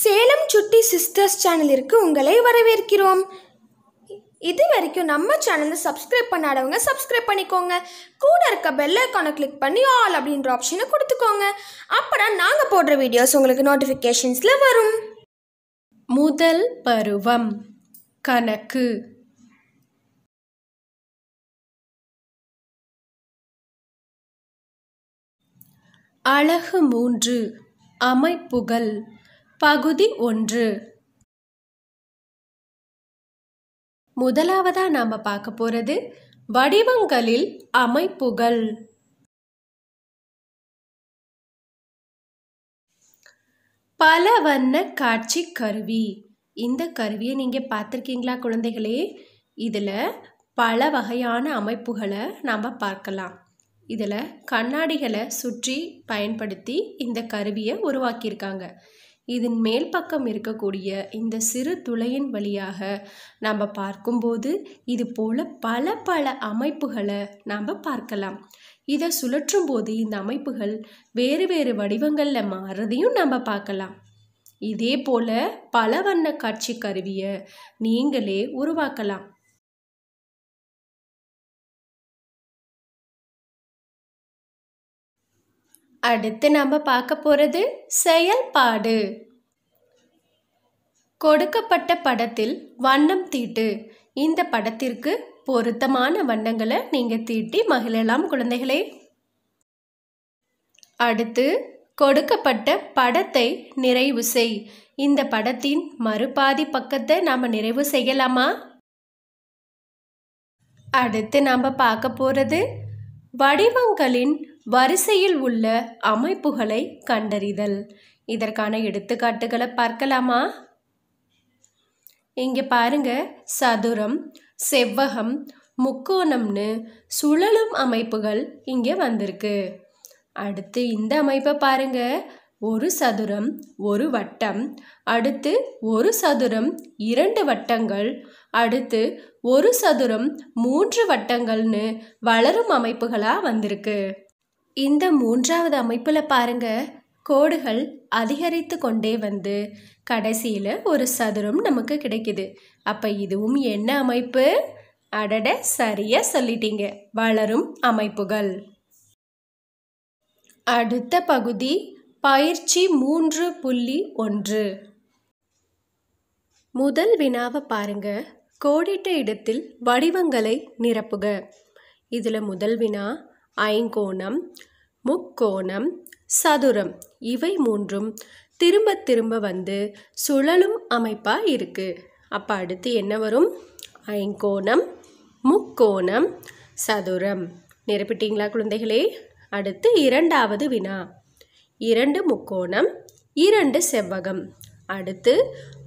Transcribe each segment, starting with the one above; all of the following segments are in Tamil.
சேலம் சுட்டி சிஸ்டர்ஸ் சேனலிற்கு உங்களை வரவேற்கிறோம் இது வரைக்கும் நம்ம சேனலை சப்ஸ்கிரைப் பண்ணாதவங்க சப்ஸ்கிரைப் பண்ணிக்கோங்க கூட இருக்க பெல் ஐக்கானை கிளிக் பண்ணி ஆல் அப்படின்ற ஆப்ஷனை கொடுத்துக்கோங்க அப்புறம் நாங்கள் போடுற வீடியோஸ் உங்களுக்கு நோட்டிஃபிகேஷன்ஸில் வரும் முதல் பருவம் கணக்கு அழகு மூன்று அமைப்புகள் பகுதி ஒன்று முதலாவதா நாம் பார்க்க போகிறது வடிவங்களில் அமைப்புகள் பல வண்ண காட்சி கருவி இந்த கருவியை நீங்கள் பார்த்துருக்கீங்களா குழந்தைகளே இதில் பல வகையான அமைப்புகளை நாம் பார்க்கலாம் இதில் கண்ணாடிகளை சுற்றி பயன்படுத்தி இந்த கருவியை உருவாக்கியிருக்காங்க இதன் மேல் பக்கம் இருக்கக்கூடிய இந்த சிறு துளையின் வழியாக நாம் பார்க்கும்போது இது போல் பல பல அமைப்புகளை நாம் பார்க்கலாம் இதை சுழற்றும் போது இந்த அமைப்புகள் வேறு வேறு வடிவங்களில் மாறுறதையும் நம்ம பார்க்கலாம் இதே போல் பல வண்ண காட்சி கருவியை நீங்களே உருவாக்கலாம் அடுத்து நம்ம பார்க்க போகிறது செயல்பாடு கொடுக்கப்பட்ட படத்தில் வண்ணம் தீட்டு இந்த படத்திற்கு பொருத்தமான வண்ணங்களை நீங்கள் தீட்டி மகிழலாம் குழந்தைகளே அடுத்து கொடுக்கப்பட்ட படத்தை நிறைவு செய் இந்த படத்தின் மறுபாதி பக்கத்தை நாம் நிறைவு செய்யலாமா அடுத்து நாம் பார்க்க போகிறது வடிவங்களின் வரிசையில் உள்ள அமைப்புகளை கண்டறிதல் இதற்கான எடுத்துக்காட்டுகளை பார்க்கலாமா இங்கே பாருங்க சதுரம் செவ்வகம் முக்கோணம்னு சுழலும் அமைப்புகள் இங்கே வந்திருக்கு அடுத்து இந்த அமைப்பை பாருங்க ஒரு சதுரம் ஒரு வட்டம் அடுத்து ஒரு சதுரம் இரண்டு வட்டங்கள் அடுத்து ஒரு சதுரம் மூன்று வட்டங்கள்னு வளரும் அமைப்புகளாக வந்திருக்கு இந்த மூன்றாவது அமைப்பில் பாருங்க கோடுகள் அதிகரித்து கொண்டே வந்து கடைசியில் ஒரு சதுரம் நமக்கு கிடைக்குது அப்போ இதுவும் என்ன அமைப்பு அடட சரியாக சொல்லிட்டீங்க வளரும் அமைப்புகள் அடுத்த பகுதி பயிற்சி மூன்று புள்ளி ஒன்று முதல் வினாவை பாருங்க கோடிட்ட இடத்தில் வடிவங்களை நிரப்புக இதில் முதல் வினா ஐங்கோணம் முக்கோணம் சதுரம் இவை மூன்றும் திரும்ப திரும்ப வந்து சுழலும் அமைப்பாக இருக்குது அப்போ அடுத்து என்ன வரும் ஐங்கோணம் முக்கோணம் சதுரம் நிரப்பிட்டீங்களா குழந்தைகளே அடுத்து இரண்டாவது வினா இரண்டு முக்கோணம் இரண்டு செவ்வகம் அடுத்து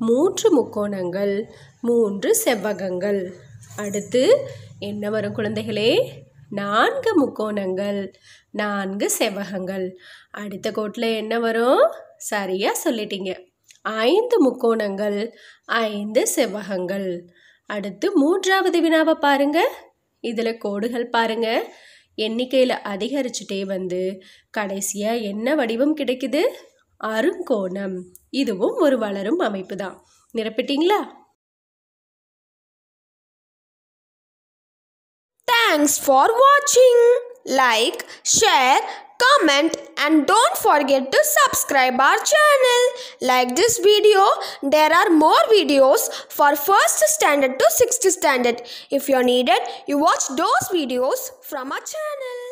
மூன்று முக்கோணங்கள் மூன்று செவ்வகங்கள் அடுத்து என்ன வரும் குழந்தைகளே நான்கு முக்கோணங்கள் நான்கு செவ்வகங்கள் அடுத்த கோட்டில் என்ன வரும் சரியாக சொல்லிட்டீங்க ஐந்து முக்கோணங்கள் ஐந்து செவ்வகங்கள் அடுத்து மூன்றாவது வினாவை பாருங்க இதில் கோடுகள் பாருங்க எண்ணிக்கையில் அதிகரிச்சுட்டே வந்து கடைசியாக என்ன வடிவம் கிடைக்குது அருங்கோணம் இதுவும் ஒரு வளரும் அமைப்பு தான் நிரப்பிட்டீங்களா Thanks for watching. Like, share, comment and don't forget to subscribe our channel. Like this video, there are more videos for 1st standard to 6th standard. If you're needed, you watch those videos from our channel.